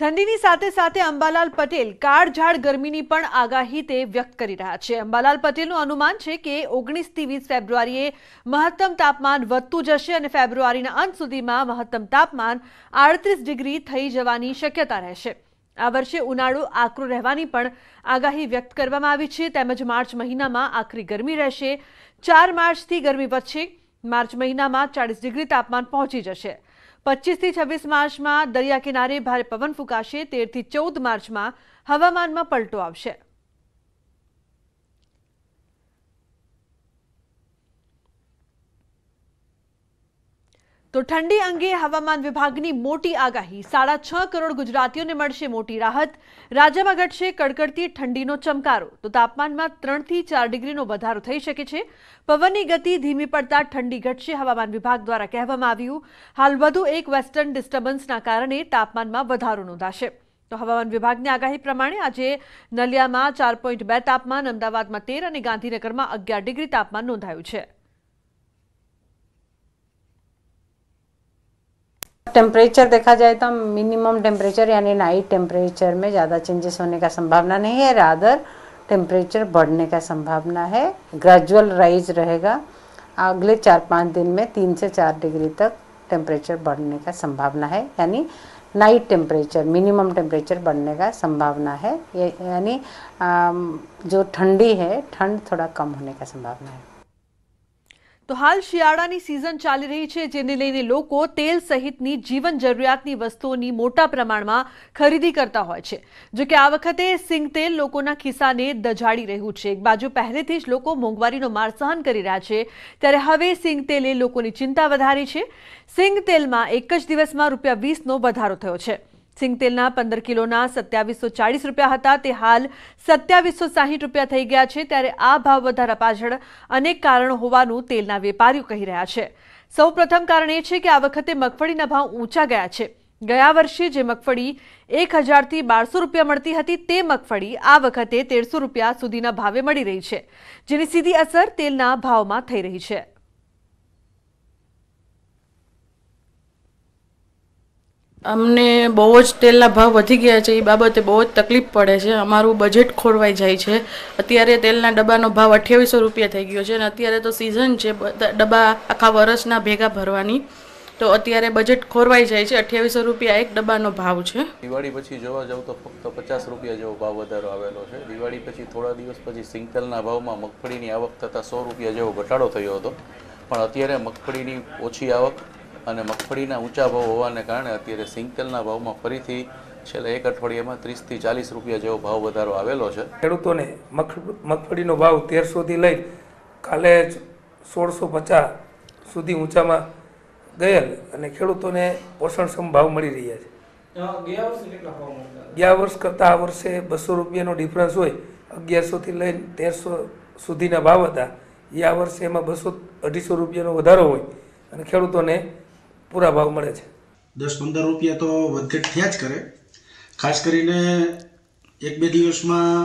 ઠંડીની સાથે સાથે અંબાલાલ પટેલ કાળઝાળ ગરમીની પણ આગાહી તે વ્યક્ત કરી રહ્યા છે અંબાલાલ પટેલનું અનુમાન છે કે ઓગણીસથી વીસ ફેબ્રુઆરીએ મહત્તમ તાપમાન વધતું જશે અને ફેબ્રુઆરીના અંત સુધીમાં મહત્તમ તાપમાન આડત્રીસ ડિગ્રી થઈ જવાની શક્યતા રહેશે આ વર્ષે ઉનાળો આકરો રહેવાની પણ આગાહી વ્યક્ત કરવામાં આવી છે તેમજ માર્ચ મહિનામાં આખરી ગરમી રહેશે ચાર માર્ચથી ગરમી વધશે માર્ચ મહિનામાં ચાળીસ ડિગ્રી તાપમાન પહોંચી જશે પચીસથી છવ્વીસ માર્ચમાં દરિયા કિનારે ભારે પવન ફૂંકાશે તેરથી ચૌદ માર્ચમાં હવામાનમાં પલટો આવશે તો ઠંડી અંગે હવામાન વિભાગની મોટી આગાહી સાડા છ કરોડ ગુજરાતીઓને મળશે મોટી રાહત રાજ્યમાં ઘટશે કડકડતી ઠંડીનો ચમકારો તો તાપમાનમાં ત્રણથી ચાર ડિગ્રીનો વધારો થઈ શકે છે પવનની ગતિ ધીમી પડતા ઠંડી ઘટશે હવામાન વિભાગ દ્વારા કહેવામાં આવ્યું હાલ વધુ એક વેસ્ટર્ન ડિસ્ટર્બન્સના કારણે તાપમાનમાં વધારો નોંધાશે તો હવામાન વિભાગની આગાહી પ્રમાણે આજે નલિયામાં ચાર પોઈન્ટ બે તાપમાન અમદાવાદમાં તેર અને ગાંધીનગરમાં અગિયાર ડિગ્રી તાપમાન નોંધાયું છે टेम्परेचर देखा जाए तो मिनिमम टेम्परेचर यानी नाइट टेम्परेचर में ज़्यादा चेंजेस होने का संभावना नहीं है रादर टेम्परेचर बढ़ने का संभावना है ग्रेजुअल राइज रहेगा अगले चार पाँच दिन में तीन से चार डिग्री तक टेम्परेचर बढ़ने का संभावना है यानी नाइट टेम्परेचर मिनिमम टेम्परेचर बढ़ने का संभावना है यानी जो ठंडी है ठंड थोड़ा कम होने का संभावना है તો હાલ શિયાળાની સીઝન ચાલી રહી છે જેની લઈને લોકો તેલ સહિતની જીવન જરૂરિયાતની વસ્તુઓની મોટા પ્રમાણમાં ખરીદી કરતા હોય છે જો કે આ વખતે સિંગતેલ લોકોના ખિસ્સાને દજાડી રહ્યું છે એક બાજુ પહેલેથી જ લોકો મોંઘવારીનો માર સહન કરી રહ્યા છે ત્યારે હવે સિંગતેલ લોકોની ચિંતા વધારી છે સિંગતેલમાં એક જ દિવસમાં રૂપિયા 20 નો વધારો થયો છે સિંગતેલના 15 કિલોના 2740 રૂપિયા હતા તે હાલ 2760 રૂપિયા થઈ ગયા છે ત્યારે આ ભાવ વધારા પાછળ અનેક કારણો હોવાનું તેલના વેપારીઓ કહી રહ્યા છે સૌપ્રથમ કારણ એ છે કે આ વખતે મગફળીના ભાવ ઊંચા ગયા છે ગયા વર્ષે જે મગફળી 1000 થી 1200 રૂપિયા મળતી હતી તે મગફળી આ વખતે 1300 રૂપિયા સુધીના ભાવે મળી રહી છે જેની સીધી અસર તેલના ભાવમાં થઈ રહી છે અમને બહુ જ તેલના ભાવ વધી ગયા છે એ બાબતે બહુ જ તકલીફ પડે છે અમારું બજેટ ખોરવાઈ જાય છે અત્યારે તેલના ડબ્બાનો ભાવ અઠ્યાવીસો રૂપિયા થઈ ગયો છે અને અત્યારે તો સિઝન છે ડબ્બા આખા વરસના ભેગા ભરવાની તો અત્યારે બજેટ ખોરવાઈ જાય છે અઠ્યાવીસો રૂપિયા એક ડબ્બાનો ભાવ છે દિવાળી પછી જોવા જાવ તો ફક્ત પચાસ રૂપિયા જેવો ભાવ વધારો આવેલો છે દિવાળી પછી થોડા દિવસ પછી સિંગતેલના ભાવમાં મગફળીની આવક થતાં સો રૂપિયા જેવો ઘટાડો થયો હતો પણ અત્યારે મગફળીની ઓછી આવક અને મગફળીના ઊંચા ભાવ હોવાને કારણે અત્યારે સિંગતેલના ભાવમાં ફરીથી છેલ્લા એક અઠવાડિયામાં ત્રીસથી ચાલીસ રૂપિયા જેવો ભાવ વધારો આવેલો છે ખેડૂતોને મગફળીનો ભાવ તેરસોથી લઈ કાલે સોળસો પચાસ સુધી ઊંચામાં ગયેલ અને ખેડૂતોને પોષણક્ષમ ભાવ મળી રહ્યા છે ગયા વર્ષ કરતાં આ વર્ષે બસો રૂપિયાનો ડિફરન્સ હોય અગિયારસોથી લઈને તેરસો સુધીના ભાવ હતા એ આ વર્ષે એમાં બસો અઢીસો રૂપિયાનો વધારો હોય અને ખેડૂતોને પૂરા ભાવ મળે છે દસ પંદર રૂપિયા તો વધઘટ થયા જ કરે ખાસ કરીને એક બે દિવસમાં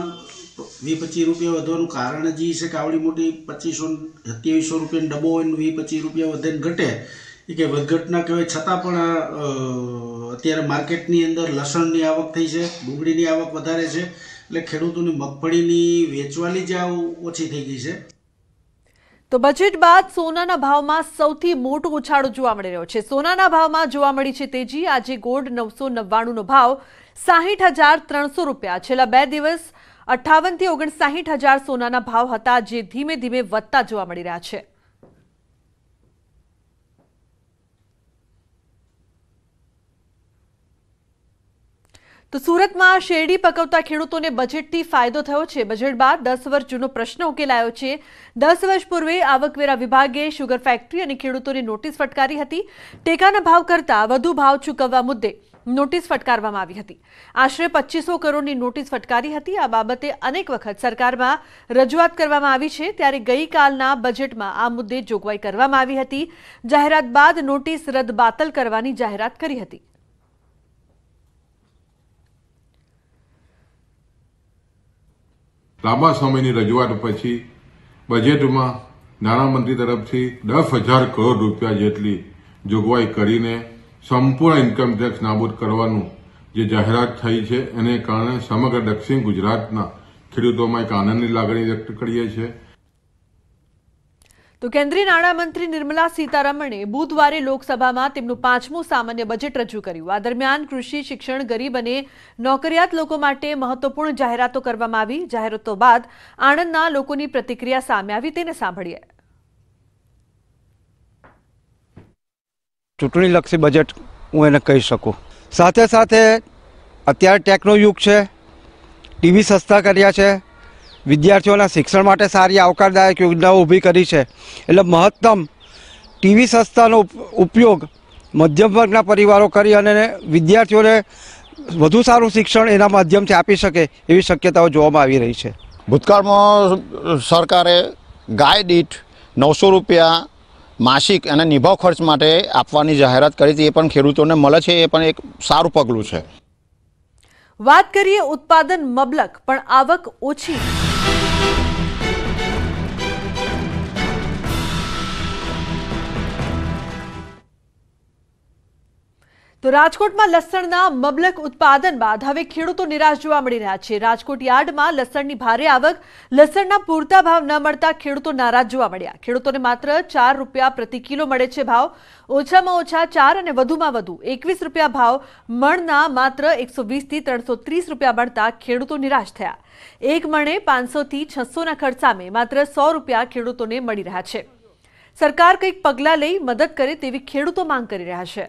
વીસ પચીસ રૂપિયા વધવાનું કારણ જ છે કે આવડી મોટી પચીસો સત્યાવીસો રૂપિયાનો ડબ્બો હોય વીસ પચીસ રૂપિયા વધે ઘટે એ કે વધઘટના કહેવાય છતાં પણ અત્યારે માર્કેટની અંદર લસણની આવક થઈ છે ડુંગળીની આવક વધારે છે એટલે ખેડૂતોની મગફળીની વેચવાલી જ ઓછી થઈ ગઈ છે તો બજેટ બાદ સોનાના ભાવમાં સૌથી મોટો ઉછાળો જોવા મળી રહ્યો છે સોનાના ભાવમાં જોવા મળી છે તેજી આજે ગોલ્ડ નવસો નવ્વાણુંનો ભાવ સાહીઠ હજાર ત્રણસો રૂપિયા છેલ્લા બે દિવસ અઠાવનથી ઓગણસાહીઠ હજાર સોનાના ભાવ હતા જે ધીમે ધીમે વધતા જોવા મળી રહ્યા છે તો સુરતમાં શેરડી પકવતા ખેડૂતોને બજેટથી ફાયદો થયો છે બજેટ બાદ દસ વર્ષ જૂનો પ્રશ્ન ઉકેલાયો છે દસ વર્ષ પૂર્વે આવકવેરા વિભાગે શુગર ફેક્ટરી અને ખેડૂતોને નોટિસ ફટકારી હતી ટેકાના ભાવ કરતાં વધુ ભાવ ચૂકવવા મુદ્દે નોટિસ ફટકારવામાં આવી હતી આશરે પચીસો કરોડની નોટિસ ફટકારી હતી આ બાબતે અનેક વખત સરકારમાં રજૂઆત કરવામાં આવી છે ત્યારે ગઈકાલના બજેટમાં આ મુદ્દે જોગવાઈ કરવામાં આવી હતી જાહેરાત બાદ નોટિસ રદબાતલ કરવાની જાહેરાત કરી હતી લાંબા સમયની રજૂઆત પછી બજેટમાં નાણામંત્રી તરફથી દસ હજાર કરોડ રૂપિયા જેટલી જોગવાઈ કરીને સંપૂર્ણ ઇન્કમ ટેક્સ નાબૂદ કરવાનું જે જાહેરાત થઈ છે એને કારણે સમગ્ર દક્ષિણ ગુજરાતના ખેડૂતોમાં એક આનંદની લાગણી વ્યક્ત કરીએ છીએ તો કેન્દ્રીય નાણામંત્રી નિર્મલા સીતારમણે બુધવારે લોકસભામાં તેમનું પાંચમું સામાન્ય બજેટ રજૂ કર્યું આ દરમિયાન કૃષિ શિક્ષણ ગરીબ અને નોકરિયાત લોકો માટે મહત્વપૂર્ણ જાહેરાતો કરવામાં આવી જાહેરાતો બાદ આણંદના લોકોની પ્રતિક્રિયા સામે આવી તેને સાંભળીએ ચૂંટણીલક્ષી બજેટ હું એને કહી શકું સાથે સાથે અત્યારે ટેકનો યુગ છે ટીવી સસ્તા કર્યા છે વિદ્યાર્થીઓના શિક્ષણ માટે સારી આવકારદાયક યોજનાઓ ઊભી કરી છે એટલે મહત્તમ ટીવી સંસ્થાનો ઉપયોગ મધ્યમ વર્ગના પરિવારો કરી અને વિદ્યાર્થીઓને વધુ સારું શિક્ષણ એના માધ્યમથી આપી શકે એવી શક્યતાઓ જોવામાં આવી રહી છે ભૂતકાળમાં સરકારે ગાય દીઠ નવસો રૂપિયા માસિક અને નિભાવ ખર્ચ માટે આપવાની જાહેરાત કરી હતી એ પણ ખેડૂતોને મળે છે એ પણ એક સારું પગલું છે વાત કરીએ ઉત્પાદન મબલક પણ આવક ઓછી તો રાજકોટમાં લસણના મબલક ઉત્પાદન બાદ હવે ખેડૂતો નિરાશ જોવા મળી રહ્યા છે રાજકોટ યાર્ડમાં લસણની ભારે આવક લસણના પૂરતા ભાવ ન મળતા ખેડૂતો નારાજ જોવા મળ્યા ખેડૂતોને માત્ર ચાર રૂપિયા પ્રતિ કિલો મળે છે ભાવ ઓછામાં ઓછા ચાર અને વધુમાં વધુ એકવીસ રૂપિયા ભાવ મણના માત્ર એકસો વીસથી ત્રણસો ત્રીસ રૂપિયા મળતા ખેડૂતો નિરાશ થયા એક મણે પાંચસોથી છસોના ખર્ચ સામે માત્ર સો રૂપિયા ખેડૂતોને મળી રહ્યા છે સરકાર કંઈક પગલાં લઈ મદદ કરે તેવી ખેડૂતો માંગ કરી રહ્યા છે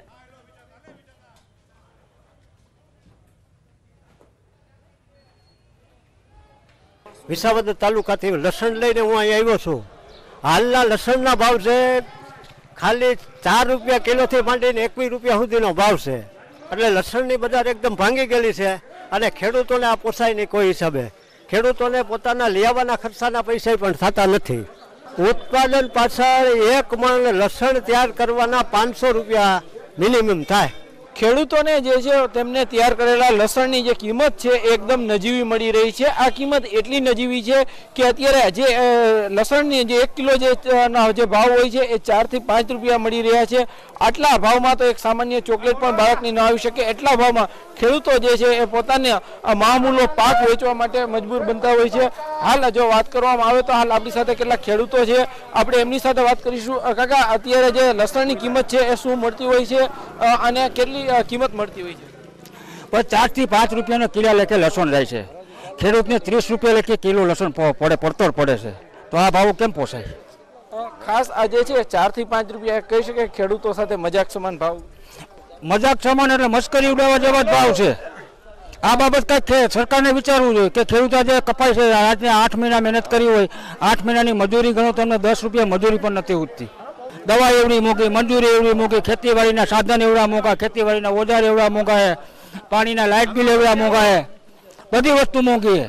વિસાવદર તાલુકાથી લસણ લઈને હું અહીં આવ્યો છું હાલના લસણના ભાવ છે ખાલી ચાર રૂપિયા કિલોથી માંડીને એકવીસ રૂપિયા સુધીનો ભાવ છે એટલે લસણની બજાર એકદમ ભાંગી ગયેલી છે અને ખેડૂતોને આ પોસાય નહીં કોઈ હિસાબે ખેડૂતોને પોતાના લેવાના ખર્ચાના પૈસા પણ થતા નથી ઉત્પાદન પાછળ એક મણ લસણ તૈયાર કરવાના પાંચસો રૂપિયા મિનિમમ થાય ખેડૂતોને જે છે તેમને તૈયાર કરેલા લસણની જે કિંમત છે એકદમ નજીવી મળી રહી છે આ કિંમત એટલી નજીવી છે કે અત્યારે જે લસણની જે એક કિલો જે જે ભાવ હોય છે એ ચારથી પાંચ રૂપિયા મળી રહ્યા છે આટલા ભાવમાં તો એક સામાન્ય ચોકલેટ પણ બાળકની ન આવી શકે એટલા ભાવમાં ખેડૂતો જે છે એ પોતાને મામૂલો પાક વેચવા માટે મજબૂર બનતા હોય છે હાલ જો વાત કરવામાં આવે તો હાલ આપણી સાથે કેટલાક ખેડૂતો છે આપણે એમની સાથે વાત કરીશું કાકા અત્યારે જે લસણની કિંમત છે એ શું મળતી હોય છે અને કેટલી કિંમત મળતી હોય છે પણ ચારથી પાંચ રૂપિયાનો કિલો લેખે લસણ જાય છે ખેડૂતને ત્રીસ રૂપિયા લેખે કિલો લસણ પડે પડતો પડે છે તો આ ભાવ કેમ પોસાય ખાસ આ જે છે ચારથી પાંચ રૂપિયા કહી શકે ખેડૂતો સાથે મજાક સમાન ભાવ મજાક સમાન એટલે મસ્કરી ઉડાવવા જેવા જ ભાવ છે આ બાબત કાંઈક સરકારને વિચારવું જોઈએ કે ખેડૂત આજે કપાય છે આજને આઠ મહિના મહેનત કરી હોય આઠ મહિનાની મજૂરી ગણો તમને દસ રૂપિયા મજૂરી પણ નથી ઉઠતી દવા એવડી મૂકી મંજૂરી એવડી મૂકી ખેતીવાડીના સાધન એવડા મૂકા ખેતીવાડીના ઓજાર એવડા મોંઘા પાણીના લાઇટ બિલ એવડા મૂકાય બધી વસ્તુ મોંઘી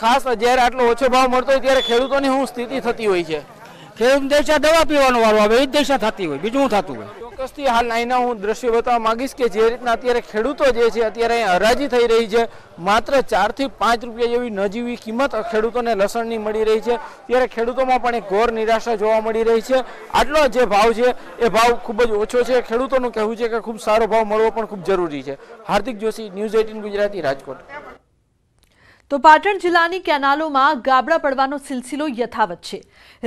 ખાસ જ્યારે આટલો ઓછો ભાવ મળતો હોય ત્યારે ખેડૂતોની શું સ્થિતિ થતી હોય છે ખેડૂત દેશા દવા પીવાનું વારો આવે એ જ દેશા થતી હોય બીજું થતું હોય ચોક્કસથી હાલ અહીંના હું દ્રશ્ય બતાવવા માંગીશ કે જે રીતના અત્યારે ખેડૂતો જે છે અત્યારે અહીં હરાજી થઈ રહી છે માત્ર ચારથી પાંચ રૂપિયા જેવી નજીવી કિંમત ખેડૂતોને લસણની મળી રહી છે ત્યારે ખેડૂતોમાં પણ એક ઘોર નિરાશા જોવા મળી રહી છે આટલો જે ભાવ છે એ ભાવ ખૂબ જ ઓછો છે ખેડૂતોનું કહેવું છે કે ખૂબ સારો ભાવ મળવો પણ ખૂબ જરૂરી છે હાર્દિક જોશી ન્યૂઝ એઇટીન ગુજરાતી રાજકોટ તો પાટણ જિલ્લાની કેનાલોમાં ગાબડા પડવાનો સિલસિલો યથાવત છે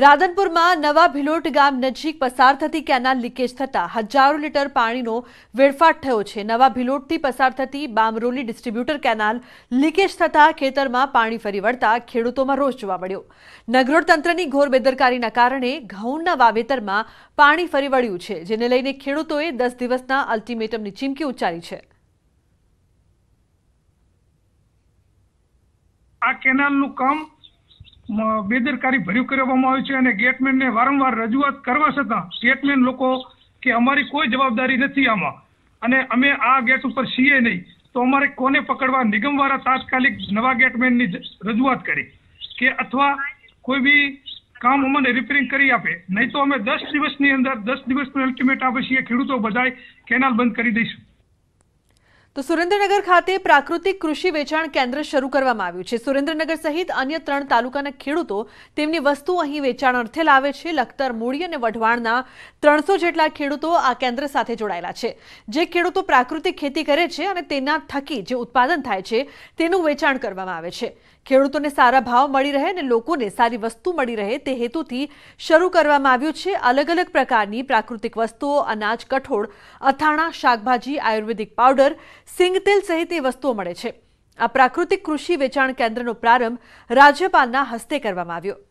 રાધનપુરમાં નવા ભિલોટ ગામ નજીક પસાર થતી કેનાલ લીકેજ થતાં હજારો લીટર પાણીનો વેડફાટ થયો છે નવા ભિલોટથી પસાર થતી બામરોલી ડિસ્ટ્રીબ્યુટર કેનાલ લીકેજ થતાં ખેતરમાં પાણી ફરી વળતા ખેડૂતોમાં રોષ જોવા મળ્યો નગરોળ તંત્રની ઘોર બેદરકારીના કારણે ઘઉંના વાવેતરમાં પાણી ફરી વળ્યું છે જેને લઈને ખેડૂતોએ દસ દિવસના અલ્ટિમેટમની ચીમકી ઉચ્ચારી છે આ કેનાલનું કામ બેદરકારી ભર્યું કરવામાં આવ્યું છે અને ગેટમેનને વારંવાર રજૂઆત કરવા છતાં ગેટમેન લોકો કે અમારી કોઈ જવાબદારી નથી આમાં અને અમે આ ગેટ ઉપર છીએ નહીં તો અમારે કોને પકડવા નિગમવાળા તાત્કાલિક નવા ગેટમેનની રજૂઆત કરી કે અથવા કોઈ બી કામ અમને રિપેરિંગ કરી આપે નહીં તો અમે દસ દિવસની અંદર દસ દિવસનું અલ્ટિમેટ આપે છીએ ખેડૂતો બધાય કેનાલ બંધ કરી દઈશું તો સુરેન્દ્રનગર ખાતે પ્રાકૃતિક કૃષિ વેચાણ કેન્દ્ર શરૂ કરવામાં આવ્યું છે સુરેન્દ્રનગર સહિત અન્ય ત્રણ તાલુકાના ખેડૂતો તેમની વસ્તુ અહીં વેચાણ અર્થે લાવે છે લખતર મૂળી અને વઢવાણના ત્રણસો જેટલા ખેડૂતો આ કેન્દ્ર સાથે જોડાયેલા છે જે ખેડૂતો પ્રાકૃતિક ખેતી કરે છે અને તેના થકી જે ઉત્પાદન થાય છે તેનું વેચાણ કરવામાં આવે છે ખેડૂતોને સારા ભાવ મળી રહે અને લોકોને સારી વસ્તુ મળી રહે તે હેતુથી શરૂ કરવામાં આવ્યું છે અલગ અલગ પ્રકારની પ્રાકૃતિક વસ્તુઓ અનાજ કઠોળ અથાણા શાકભાજી આયુર્વેદિક પાવડર સિંગતેલ સહિત એ વસ્તુઓ મળે છે આ પ્રાકૃતિક કૃષિ વેચાણ કેન્દ્રનો પ્રારંભ રાજ્યપાલના હસ્તે કરવામાં આવ્યો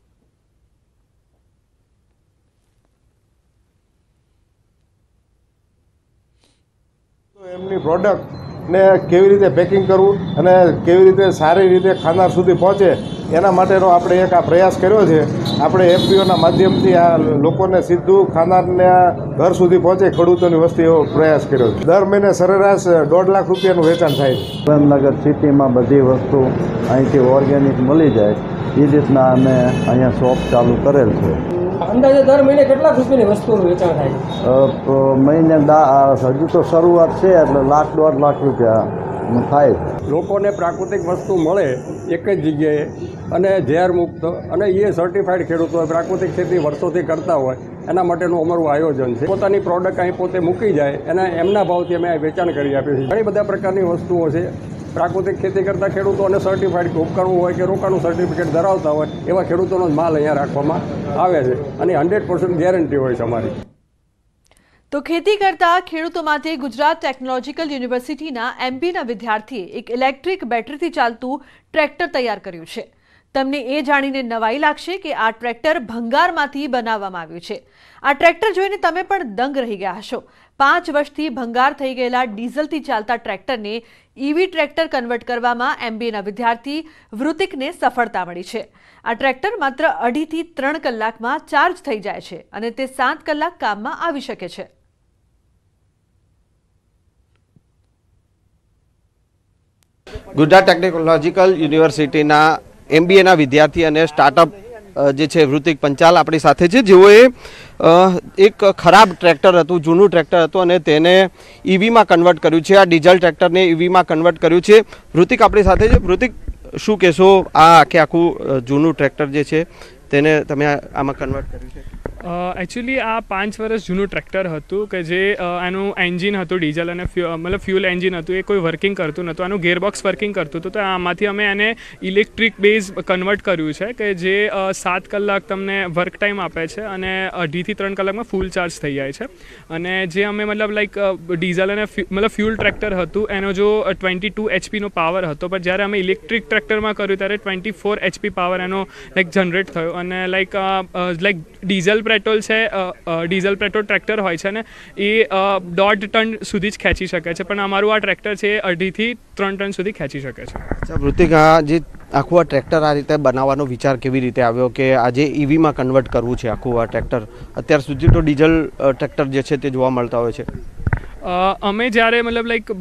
એમની પ્રોડક્ટ ને કેવી રીતે પેકિંગ કરવું અને કેવી રીતે સારી રીતે ખાનાર સુધી પહોંચે એના માટેનો આપણે એક આ પ્રયાસ કર્યો છે આપણે એફપીઓના માધ્યમથી આ લોકોને સીધું ખાનારને ઘર સુધી પહોંચે ખેડૂતોની વસ્તી એવો પ્રયાસ કર્યો છે દર મહિને સરેરાશ દોઢ લાખ રૂપિયાનું વેચાણ થાય છે સુરેન્દ્રનગર સિટીમાં બધી વસ્તુ અહીંથી ઓર્ગેનિક મળી જાય એ રીતના અમે અહીંયા શોપ ચાલુ કરેલ છે અંદાજે દર મહિને કેટલા રૂપિયાની વસ્તુનું વેચાણ થાય મહિને હજુ તો શરૂઆત છે એટલે લાખ દોઢ લાખ રૂપિયા થાય લોકોને પ્રાકૃતિક વસ્તુ મળે એક જ જગ્યાએ અને ઝેર મુક્ત અને એ સર્ટિફાઈડ ખેડૂતો હોય પ્રાકૃતિક ખેતી વર્ષોથી કરતા હોય એના માટેનું અમારું આયોજન છે પોતાની પ્રોડક્ટ અહીં પોતે મૂકી જાય એના એમના ભાવથી અમે વેચાણ કરી આપીએ છીએ ઘણી બધા પ્રકારની વસ્તુઓ છે પ્રાકૃતિક ખેતી કરતા ખેડૂતોને સર્ટિફાઈડ ઉપકરણું હોય કે રોકાણનું સર્ટિફિકેટ ધરાવતા હોય એવા ખેડૂતોનો જ માલ અહીંયા રાખવામાં આવે છે અને હંડ્રેડ પર્સન્ટ ગેરંટી હોય છે અમારી તો ખેતી કરતા ખેડૂતો માટે ગુજરાત ટેકનોલોજીકલ યુનિવર્સિટીના એમબીના વિદ્યાર્થીએ એક ઇલેક્ટ્રિક બેટરીથી ચાલતું ટ્રેક્ટર તૈયાર કર્યું છે તમને એ જાણીને નવાઈ લાગશે કે આ ટ્રેક્ટર ભંગારમાંથી બનાવવામાં આવ્યું છે આ ટ્રેક્ટર જોઈને તમે પણ દંગ રહી ગયા હશો પાંચ વર્ષથી ભંગાર થઈ ગયેલા ડીઝલથી ચાલતા ટ્રેક્ટરને ઈવી ટ્રેક્ટર કન્વર્ટ કરવામાં એમબીએના વિદ્યાર્થી વૃતિકને સફળતા મળી છે આ ટ્રેક્ટર માત્ર અઢીથી ત્રણ કલાકમાં ચાર્જ થઈ જાય છે અને તે સાત કલાક કામમાં આવી શકે છે ગુજરાત ટેકનોલોજીકલ યુનિવર્સિટીના એમબીએના વિદ્યાર્થી અને સ્ટાર્ટઅપ જે છે વૃતિક પંચાલ આપણી સાથે છે જેઓએ એક ખરાબ ટ્રેક્ટર હતું જૂનું ટ્રેક્ટર હતું અને તેને ઇવીમાં કન્વર્ટ કર્યું છે આ ડીઝલ ટ્રેક્ટરને ઈવીમાં કન્વર્ટ કર્યું છે વૃતિક આપણી સાથે છે વૃતિક શું કહેશો આ આખે આખું જૂનું ટ્રેક્ટર જે છે તેને તમે આમાં કન્વર્ટ કર્યું છે એકચ્યુઅલી આ પાંચ વર્ષ જૂનું ટ્રેક્ટર હતું કે જે એનું એન્જિન હતું ડીઝલ અને મતલબ ફ્યુલ એન્જિન હતું એ કોઈ વર્કિંગ કરતું નહોતું આનું ગેરબોક્સ વર્કિંગ કરતું હતું તો આમાંથી અમે એને ઇલેક્ટ્રિક બેઝ કન્વર્ટ કર્યું છે કે જે સાત કલાક તમને વર્ક ટાઈમ આપે છે અને અઢીથી ત્રણ કલાકમાં ફૂલ ચાર્જ થઈ જાય છે અને જે અમે મતલબ લાઈક ડીઝલ અને મતલબ ફ્યુલ ટ્રેક્ટર હતું એનો જો ટ્વેન્ટી ટુ એચપીનો પાવર હતો પણ જ્યારે અમે ઇલેક્ટ્રિક ટ્રેક્ટરમાં કર્યું ત્યારે ટ્વેન્ટી ફોર એચપી પાવર એનો લાઈક જનરેટ થયો અને લાઈક લાઈક ડીઝલ પેટ્રોલ છે ડીઝલ પેટ્રોલ ટ્રેક્ટર હોય છે ને એ દોઢ ટન સુધી જ ખેંચી શકે છે પણ અમારું આ ટ્રેક્ટર છે એ અઢીથી ત્રણ ટન સુધી ખેંચી શકે છે અચ્છા આ જે આખું આ ટ્રેક્ટર આ રીતે બનાવવાનો વિચાર કેવી રીતે આવ્યો કે આજે ઈવીમાં કન્વર્ટ કરવું છે આખું આ ટ્રેક્ટર અત્યાર સુધી તો ડીઝલ ટ્રેક્ટર જે છે તે જોવા મળતા હોય છે અમે જ્યારે મતલબ લાઈક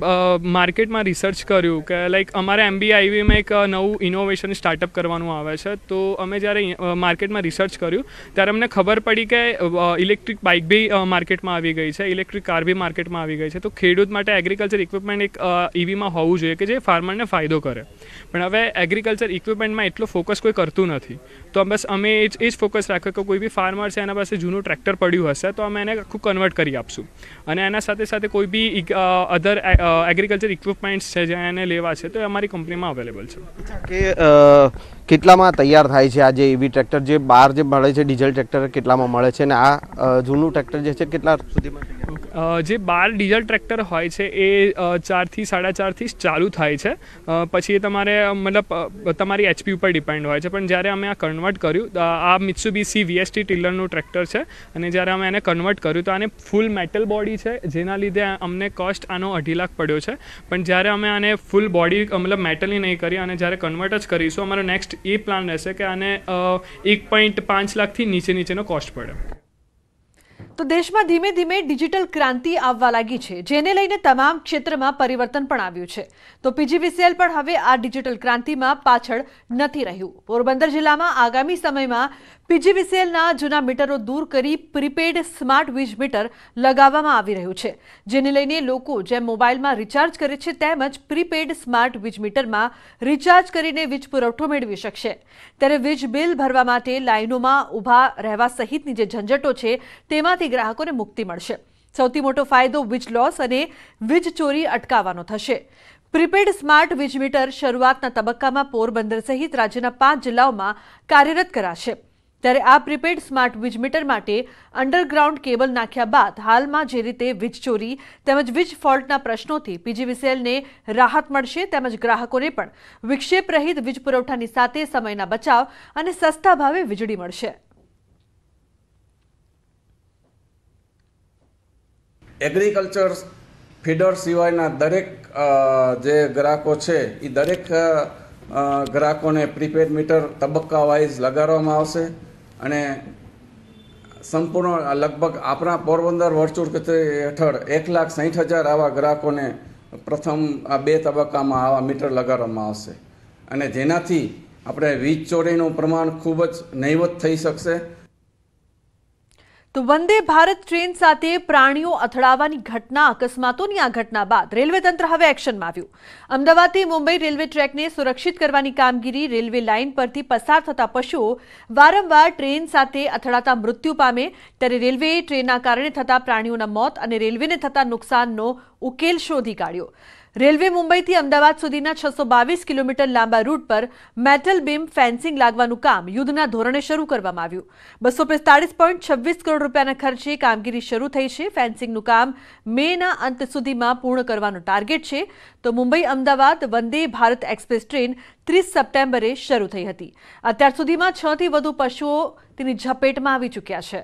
માર્કેટમાં રિસર્ચ કર્યું કે લાઈક અમારે એમબી આઈવીમાં એક નવું ઇનોવેશન સ્ટાર્ટઅપ કરવાનું આવે છે તો અમે જ્યારે માર્કેટમાં રિસર્ચ કર્યું ત્યારે અમને ખબર પડી કે ઇલેક્ટ્રિક બાઇક બી માર્કેટમાં આવી ગઈ છે ઇલેક્ટ્રિક કાર બી માર્કેટમાં આવી ગઈ છે તો ખેડૂત માટે એગ્રીકલ્ચર ઇક્વિપમેન્ટ એક ઇવીમાં હોવું જોઈએ કે જે ફાર્મરને ફાયદો કરે પણ હવે એગ્રીકલ્ચર ઇક્વિપમેન્ટમાં એટલો ફોકસ કોઈ કરતું નથી તો બસ અમે એ જ એ જ ફોકસ રાખ્યો કે કોઈ બી ફાર્મર છે એના પાસે જૂનું ટ્રેક્ટર પડ્યું હશે તો અમે એને આખું કન્વર્ટ કરી આપશું અને એના સાથે સાથે કોઈ બી અધર એગ્રીકલ્ચર ઇક્વિપમેન્ટ્સ છે જે એને લેવા છે તો એ અમારી કંપનીમાં અવેલેબલ છે કે કેટલામાં તૈયાર થાય છે આ જે ઇવી ટ્રેક્ટર જે બહાર જે મળે છે ડીઝલ ટ્રેક્ટર કેટલામાં મળે છે અને આ જૂનું ટ્રેક્ટર જે છે કેટલા સુધીમાં જે બાર ડીઝલ ટ્રેક્ટર હોય છે એ ચારથી સાડા ચારથી જ ચાલુ થાય છે પછી એ તમારે મતલબ તમારી એચપી ઉપર ડિપેન્ડ હોય છે પણ જ્યારે અમે આ કન્વર્ટ કર્યું આ મિત્સુબીસી વીએસટી ટિલરનું ટ્રેક્ટર છે અને જ્યારે અમે એને કન્વર્ટ કર્યું તો આને ફૂલ મેટલ બોડી છે જેના લીધે અમને કોસ્ટ આનો અઢી લાખ પડ્યો છે પણ જ્યારે અમે આને ફૂલ બોડી મતલબ મેટલી નહીં કરી અને જ્યારે કન્વર્ટ જ કરીશું અમારો નેક્સ્ટ એ પ્લાન રહેશે કે આને એક પોઈન્ટ પાંચ લાખથી નીચે નીચેનો કોસ્ટ પડે તો દેશમાં ધીમે ધીમે ડિજિટલ ક્રાંતિ આવવા લાગી છે જેને લઈને તમામ ક્ષેત્રમાં પરિવર્તન પણ આવ્યું છે તો પીજીવીસીએલ પણ હવે આ ડિજિટલ ક્રાંતિમાં પાછળ નથી રહ્યું પોરબંદર જિલ્લામાં આગામી સમયમાં પીજીવીસીએલના જૂના મીટરો દૂર કરી પ્રીપેડ સ્માર્ટ વીજ મીટર લગાવવામાં આવી રહ્યું છે જેને લઈને લોકો જેમ મોબાઈલમાં રિચાર્જ કરે છે તેમજ પ્રીપેડ સ્માર્ટ વીજ મીટરમાં રિચાર્જ કરીને વીજ પુરવઠો મેળવી શકશે ત્યારે વીજ બિલ ભરવા માટે લાઇનોમાં ઊભા રહેવા સહિતની જે ઝંઝટો છે તેમાંથી ગ્રાહકોને મુક્તિ મળશે સૌથી મોટો ફાયદો વીજ લોસ અને વીજ ચોરી અટકાવવાનો થશે પ્રીપેડ સ્માર્ટ વીજ મીટર શરૂઆતના તબક્કામાં પોરબંદર સહિત રાજ્યના પાંચ જિલ્લાઓમાં કાર્યરત કરાશે ત્યારે આ પ્રીપેડ સ્માર્ટ વીજ મીટર માટે અંડરગ્રાઉન્ડ કેબલ નાખ્યા બાદ હાલમાં જે રીતે વીજ ચોરી તેમજ વીજ ફોલ્ટના પ્રશ્નોથી પીજીવીસીએલને રાહત મળશે તેમજ ગ્રાહકોને પણ વિક્ષેપ રહિત વીજ પુરવઠાની સાથે સમયના બચાવ અને સસ્તા ભાવે વીજળી મળશે એગ્રીકલ્ચર ફીડર સિવાયના દરેક જે ગ્રાહકો છે એ દરેક ગ્રાહકોને પ્રીપેડ મીટર તબક્કા વાઇઝ લગાડવામાં આવશે અને સંપૂર્ણ લગભગ આપણા પોરબંદર વર્ચ્યુઅલ ક્ષેત્ર હેઠળ એક લાખ સાહીઠ હજાર આવા ગ્રાહકોને પ્રથમ આ બે તબક્કામાં આવા મીટર લગાડવામાં આવશે અને જેનાથી આપણે વીજ ચોરીનું પ્રમાણ ખૂબ જ નહીવત થઈ શકશે તો વંદે ભારત ટ્રેન સાથે પ્રાણીઓ અથડાવાની ઘટના અકસ્માતોની આ ઘટના બાદ રેલવે તંત્ર હવે એક્શનમાં આવ્યું અમદાવાદથી મુંબઈ રેલવે ટ્રેકને સુરક્ષિત કરવાની કામગીરી રેલવે લાઇન પરથી પસાર થતા પશુઓ વારંવાર ટ્રેન સાથે અથડાતા મૃત્યુ પામે ત્યારે રેલવે ટ્રેનના કારણે થતા પ્રાણીઓના મોત અને રેલવેને થતા નુકસાનનો ઉકેલ શોધી કાઢ્યો रेलवे मुंबई થી અમદાવાદ સુધીના 622 કિલોમીટર લાંબા રૂટ પર મેટલ બીમ ફેન્સિંગ લાગવાનો કામ યુદ્ધના ધોરણે શરૂ કરવામાં આવ્યું 245.26 કરોડ રૂપિયાના ખર્ચે કામગીરી શરૂ થઈ છે ફેન્સિંગ નું કામ મેના અંત સુધીમાં પૂર્ણ કરવાનો ટાર્ગેટ છે તો મુંબઈ અમદાવાદ વંદે ભારત એક્સપ્રેસ ટ્રેન 30 સપ્ટેમ્બરે શરૂ થઈ હતી અત્યાર સુધીમાં 6 થી વધુ પશુઓ તેની જપેટમાં આવી ચૂક્યા છે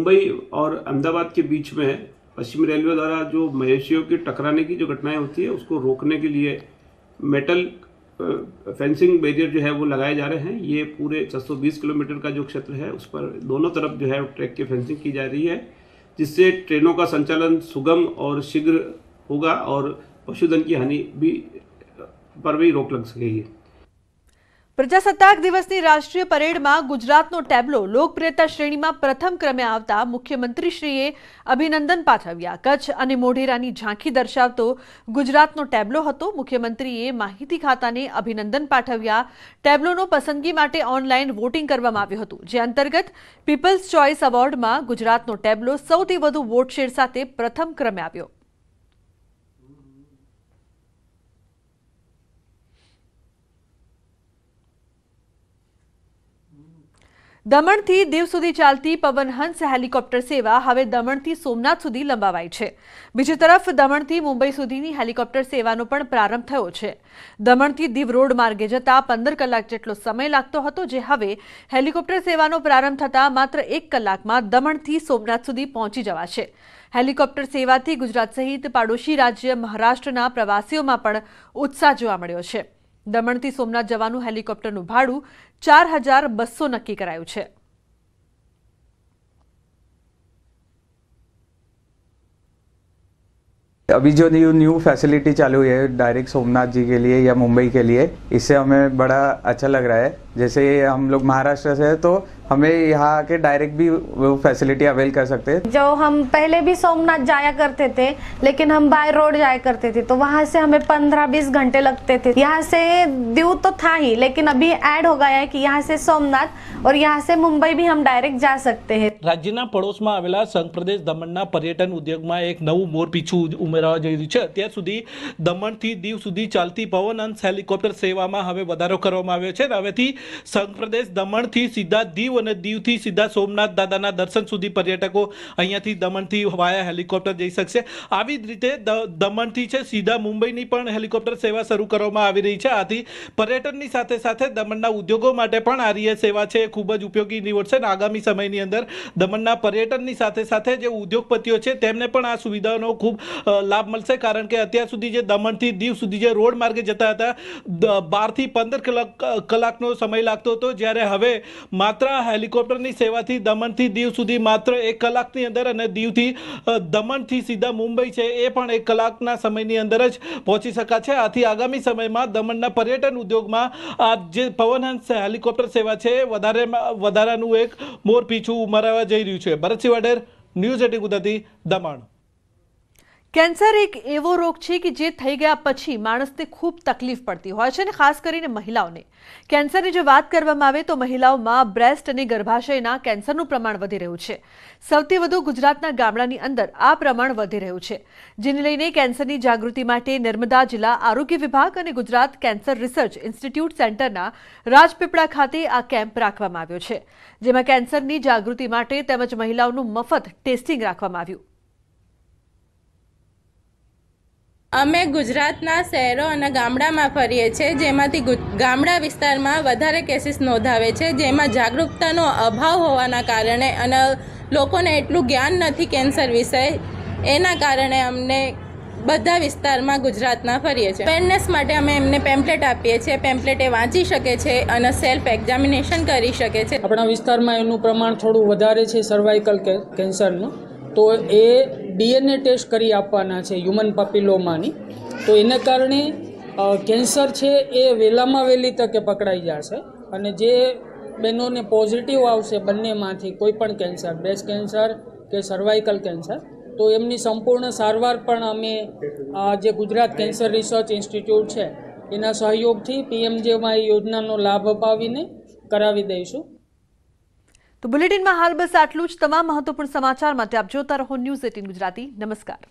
મુંબઈ ઓર અમદાવાદ કે બીચ મે पश्चिम रेलवे द्वारा जो मवेशियों के टकराने की जो घटनाएं होती है उसको रोकने के लिए मेटल फेंसिंग बैरियर जो है वो लगाए जा रहे हैं ये पूरे 620 किलोमीटर का जो क्षेत्र है उस पर दोनों तरफ जो है ट्रैक की फेंसिंग की जा रही है जिससे ट्रेनों का संचालन सुगम और शीघ्र होगा और पशुधन की हानि भी पर भी रोक लग सकेगी પ્રજાસત્તાક દિવસની રાષ્ટ્રીય પરેડમાં ગુજરાતનો ટેબ્લો લોકપ્રિયતા શ્રેણીમાં પ્રથમ ક્રમે આવતા મુખ્યમંત્રીશ્રીએ અભિનંદન પાઠવ્યા કચ્છ અને મોઢેરાની ઝાંખી દર્શાવતો ગુજરાતનો ટેબ્લો હતો મુખ્યમંત્રીએ માહિતી ખાતાને અભિનંદન પાઠવ્યા ટેબ્લોનો પસંદગી માટે ઓનલાઈન વોટિંગ કરવામાં આવ્યું હતું જે અંતર્ગત પીપલ્સ ચોઇસ એવોર્ડમાં ગુજરાતનો ટેબ્લો સૌથી વધુ વોટશેર સાથે પ્રથમ ક્રમે આવ્યો દમણથી દીવ સુધી ચાલતી પવનહંસ હેલિકોપ્ટર સેવા હવે દમણથી સોમનાથ સુધી લંબાવાઈ છે બીજી તરફ દમણથી મુંબઈ સુધીની હેલિકોપ્ટર સેવાનો પણ પ્રારંભ થયો છે દમણથી દીવ રોડ માર્ગે જતા પંદર કલાક જેટલો સમય લાગતો હતો જે હવે હેલિકોપ્ટર સેવાનો પ્રારંભ થતાં માત્ર એક કલાકમાં દમણથી સોમનાથ સુધી પહોંચી જવાશે હેલિકોપ્ટર સેવાથી ગુજરાત સહિત પાડોશી રાજ્ય મહારાષ્ટ્રના પ્રવાસીઓમાં પણ ઉત્સાહ જોવા મળ્યો છે દમણથી સોમનાથ જવાનું હેલિકોપ્ટરનું ભાડું ચાર હજાર બસો નક્કી કરાયું છે अभी जो न्यू न्यू फैसिलिटी चालू हुई है डायरेक्ट सोमनाथ जी के लिए या मुंबई के लिए इससे हमें बड़ा अच्छा लग रहा है जैसे हम लोग महाराष्ट्र से है तो हमें यहाँ के डायरेक्ट भी वो फैसिलिटी अवेल कर सकते हैं जो हम पहले भी सोमनाथ जाया करते थे लेकिन हम बाय रोड जाया करते थे तो वहाँ से हमें पंद्रह बीस घंटे लगते थे यहाँ से दीव तो था ही लेकिन अभी ऐड हो गया है कि यहाँ से सोमनाथ और यहाँ से मुंबई भी हम डायरेक्ट जा सकते हैं રાજ્યના પડોશમાં આવેલા સંઘ પ્રદેશ દમણના પર્યટન ઉદ્યોગમાં એક નવું મોર પીછું ઉમેરવા જઈ રહ્યું છે અત્યાર સુધી दमन દીવ दीव सुधी चलती पवन अंश हेलिकॉप्टर सेवा વધારો કરવામાં આવ્યો છે संघ प्रदेश दमन દમણથી सीधा दीव દીવ અને દીવથી સીધા સોમનાથ દાદાના દર્શન સુધી પર્યટકો અહીંયાથી દમણથી વાયા હેલિકોપ્ટર જઈ શકશે આવી જ રીતે દમણથી છે સીધા મુંબઈની પણ હેલિકોપ્ટર સેવા શરૂ કરવામાં આવી રહી છે આથી પર્યટનની સાથે સાથે દમણના ઉદ્યોગો માટે પણ આર્ય સેવા છે ખૂબ જ ઉપયોગી નીવડશે અને આગામી સમયની અંદર દમણના પર્યટનની સાથે સાથે જે ઉદ્યોગપતિઓ છે તેમને પણ આ સુવિધાનો ખૂબ લાભ મળશે કારણ કે અત્યાર સુધી જે દમણથી દીવ સુધી જે રોડ માર્ગે જતા હતા બારથી પંદર કલાક કલાકનો સમય લાગતો હતો જ્યારે હવે માત્ર હેલિકોપ્ટરની સેવાથી દમણથી દીવ સુધી માત્ર એક કલાકની અંદર અને દીવથી દમણથી સીધા મુંબઈ છે એ પણ એક કલાકના સમયની અંદર જ પહોંચી શકાશે આથી આગામી સમયમાં દમણના પર્યટન ઉદ્યોગમાં આ જે પવનહંસ હેલિકોપ્ટર સેવા છે વધારે વધારાનું એક મોર પીછું ઉમરાવા જઈ રહ્યું છે Bharatsinh Vader news at Gujarati Daman cancer એક એવો રોગ છે કે જે થઈ ગયા પછી માણસને ખૂબ તકલીફ પડતી હોય છે અને ખાસ કરીને મહિલાઓને કેન્સરની જો વાત કરવામાં આવે તો મહિલાઓમાં બ્રેસ્ટ અને ગર્ભાશયના કેન્સરનું પ્રમાણ વધી રહ્યું છે સૌથી વધુ ગુજરાતના ગામડાની અંદર આ પ્રમાણ વધી રહ્યું છે જેને લઈને કેન્સરની જાગૃતિ માટે નર્મદા જિલ્લા આરોગ્ય વિભાગ અને ગુજરાત કેન્સર રિસર્ચ ઇન્સ્ટિટ્યૂટ સેન્ટરના રાજપીપળા ખાતે આ કેમ્પ રાખવામાં આવ્યો છે જેમાં કેન્સરની જાગૃતિ માટે તેમજ મહિલાઓનું મફત ટેસ્ટિંગ રાખવામાં આવ્યું અમે ગુજરાતના શહેરો અને ગામડામાં ફરીએ છીએ જેમાંથી ગામડા વિસ્તારમાં વધારે કેસીસ નોંધાવે છે જેમાં જાગૃતતાનો અભાવ હોવાના કારણે અને લોકોને એટલું જ્ઞાન નથી કેન્સર વિશે એના કારણે અમને બધા વિસ્તારમાં ગુજરાતના ફરીએ છીએ અવેરનેસ માટે અમે એમને પેમ્પલેટ આપીએ છીએ પેમ્પલેટ એ વાંચી શકે છે અને સેલ્ફ એક્ઝામિનેશન કરી શકે છે આપણા વિસ્તારમાં એનું પ્રમાણ થોડું વધારે છે સર્વાઇકલ કેન્સરનું તો એ ડીએનએ ટેસ્ટ કરી આપવાના છે હ્યુમન પપિલોમાની તો એને કારણે કેન્સર છે એ વહેલામાં વહેલી તકે પકડાઈ જશે અને જે બહેનોને પોઝિટિવ આવશે બંનેમાંથી કોઈ પણ કેન્સર બ્રેસ્ટ કેન્સર કે સર્વાઇકલ કેન્સર તો એમની સંપૂર્ણ સારવાર પણ અમે જે ગુજરાત કેન્સર રિસર્ચ ઇન્સ્ટિટ્યૂટ છે એના સહયોગથી પીએમજેમાં એ યોજનાનો લાભ અપાવીને કરાવી દઈશું તો બુલેટિનમાં હાલ બસ આટલું જ તમામ મહત્વપૂર્ણ સમાચાર માટે આપ જોતા રહો ન્યૂઝ એટીન ગુજરાતી નમસ્કાર